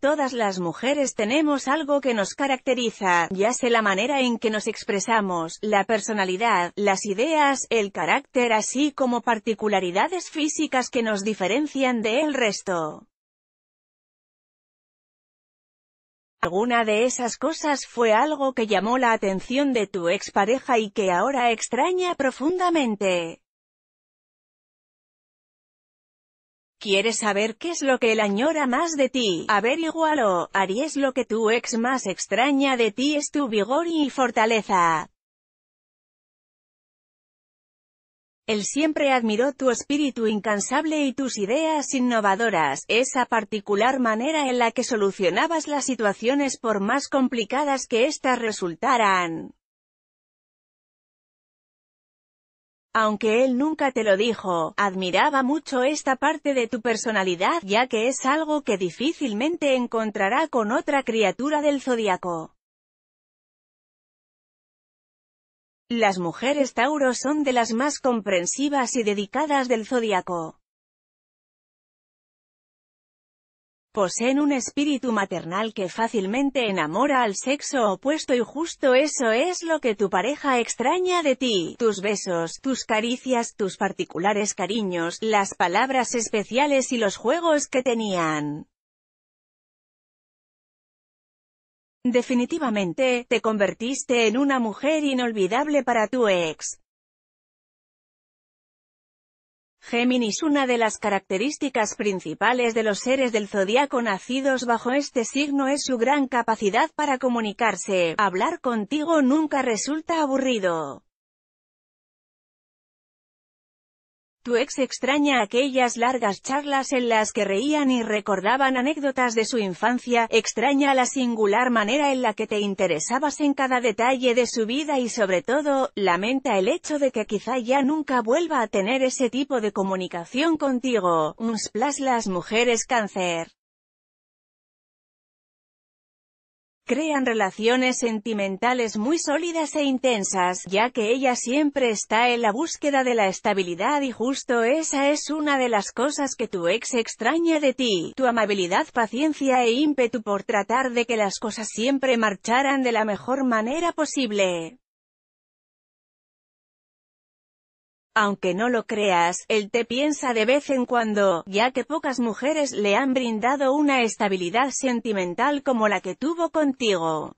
todas las mujeres tenemos algo que nos caracteriza, ya sea la manera en que nos expresamos, la personalidad, las ideas, el carácter así como particularidades físicas que nos diferencian del resto. Alguna de esas cosas fue algo que llamó la atención de tu expareja y que ahora extraña profundamente. ¿Quieres saber qué es lo que él añora más de ti? Averígualo, Aries lo que tu ex más extraña de ti es tu vigor y fortaleza. Él siempre admiró tu espíritu incansable y tus ideas innovadoras, esa particular manera en la que solucionabas las situaciones por más complicadas que éstas resultaran. Aunque él nunca te lo dijo, admiraba mucho esta parte de tu personalidad, ya que es algo que difícilmente encontrará con otra criatura del zodiaco. Las mujeres Tauro son de las más comprensivas y dedicadas del zodiaco. Poseen un espíritu maternal que fácilmente enamora al sexo opuesto y justo eso es lo que tu pareja extraña de ti. Tus besos, tus caricias, tus particulares cariños, las palabras especiales y los juegos que tenían. Definitivamente, te convertiste en una mujer inolvidable para tu ex. Géminis Una de las características principales de los seres del zodiaco nacidos bajo este signo es su gran capacidad para comunicarse. Hablar contigo nunca resulta aburrido. Tu ex extraña aquellas largas charlas en las que reían y recordaban anécdotas de su infancia, extraña la singular manera en la que te interesabas en cada detalle de su vida y sobre todo, lamenta el hecho de que quizá ya nunca vuelva a tener ese tipo de comunicación contigo. Un las mujeres cáncer. crean relaciones sentimentales muy sólidas e intensas, ya que ella siempre está en la búsqueda de la estabilidad y justo esa es una de las cosas que tu ex extraña de ti, tu amabilidad, paciencia e ímpetu por tratar de que las cosas siempre marcharan de la mejor manera posible. Aunque no lo creas, él te piensa de vez en cuando, ya que pocas mujeres le han brindado una estabilidad sentimental como la que tuvo contigo.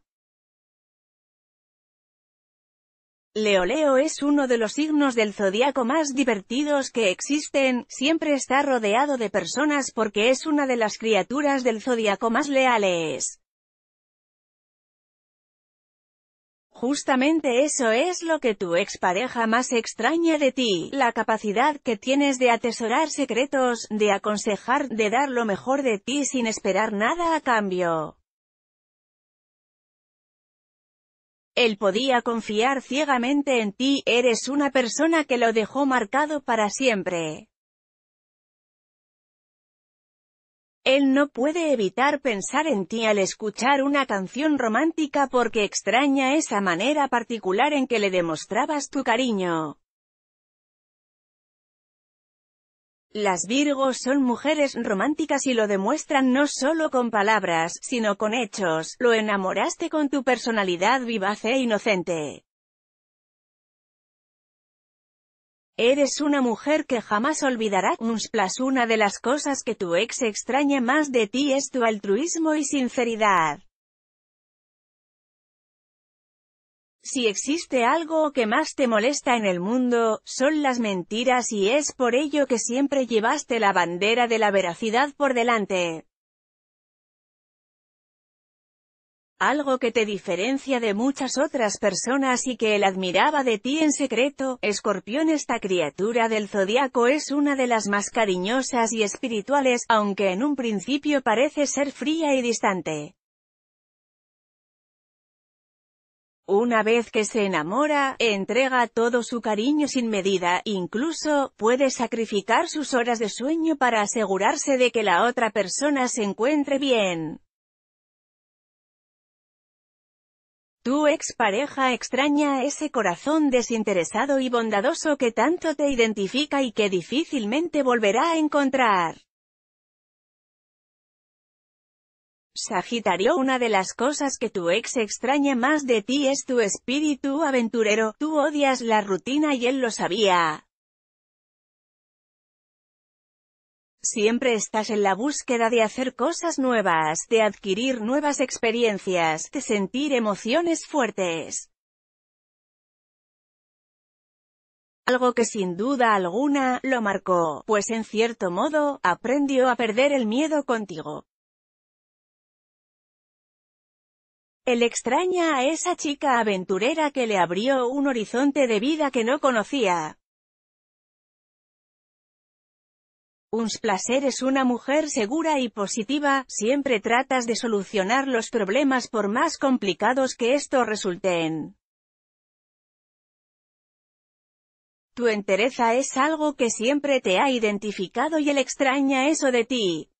Leo Leo es uno de los signos del zodiaco más divertidos que existen, siempre está rodeado de personas porque es una de las criaturas del zodiaco más leales. Justamente eso es lo que tu expareja más extraña de ti, la capacidad que tienes de atesorar secretos, de aconsejar, de dar lo mejor de ti sin esperar nada a cambio. Él podía confiar ciegamente en ti, eres una persona que lo dejó marcado para siempre. Él no puede evitar pensar en ti al escuchar una canción romántica porque extraña esa manera particular en que le demostrabas tu cariño. Las Virgos son mujeres románticas y lo demuestran no solo con palabras, sino con hechos, lo enamoraste con tu personalidad vivaz e inocente. Eres una mujer que jamás olvidará. Uns una de las cosas que tu ex extraña más de ti es tu altruismo y sinceridad. Si existe algo que más te molesta en el mundo, son las mentiras y es por ello que siempre llevaste la bandera de la veracidad por delante. Algo que te diferencia de muchas otras personas y que él admiraba de ti en secreto, Escorpión esta criatura del zodiaco es una de las más cariñosas y espirituales, aunque en un principio parece ser fría y distante. Una vez que se enamora, entrega todo su cariño sin medida, incluso, puede sacrificar sus horas de sueño para asegurarse de que la otra persona se encuentre bien. Tu pareja extraña ese corazón desinteresado y bondadoso que tanto te identifica y que difícilmente volverá a encontrar. Sagitario Una de las cosas que tu ex extraña más de ti es tu espíritu aventurero, tú odias la rutina y él lo sabía, Siempre estás en la búsqueda de hacer cosas nuevas, de adquirir nuevas experiencias, de sentir emociones fuertes. Algo que sin duda alguna, lo marcó, pues en cierto modo, aprendió a perder el miedo contigo. Él extraña a esa chica aventurera que le abrió un horizonte de vida que no conocía. Placer es una mujer segura y positiva, siempre tratas de solucionar los problemas por más complicados que estos resulten. Tu entereza es algo que siempre te ha identificado y él extraña eso de ti.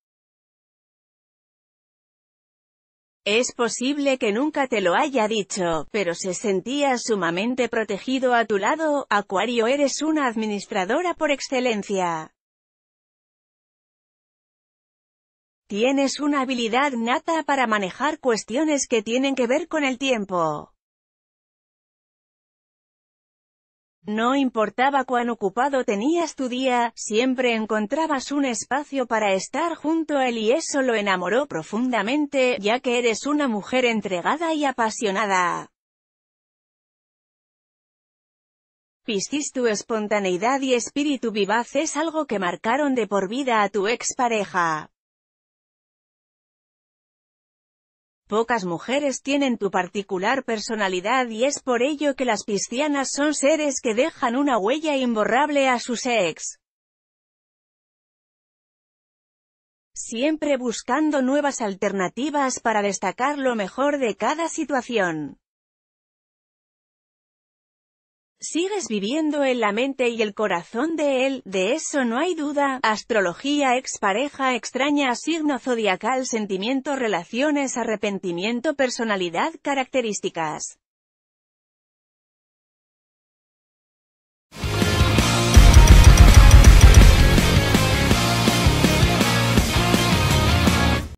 Es posible que nunca te lo haya dicho, pero se sentía sumamente protegido a tu lado, Acuario eres una administradora por excelencia. Tienes una habilidad nata para manejar cuestiones que tienen que ver con el tiempo. No importaba cuán ocupado tenías tu día, siempre encontrabas un espacio para estar junto a él y eso lo enamoró profundamente, ya que eres una mujer entregada y apasionada. Piscis tu espontaneidad y espíritu vivaz es algo que marcaron de por vida a tu expareja. Pocas mujeres tienen tu particular personalidad y es por ello que las piscianas son seres que dejan una huella imborrable a sus sex. Siempre buscando nuevas alternativas para destacar lo mejor de cada situación. Sigues viviendo en la mente y el corazón de él, de eso no hay duda. Astrología ex pareja extraña signo zodiacal sentimiento relaciones arrepentimiento personalidad características.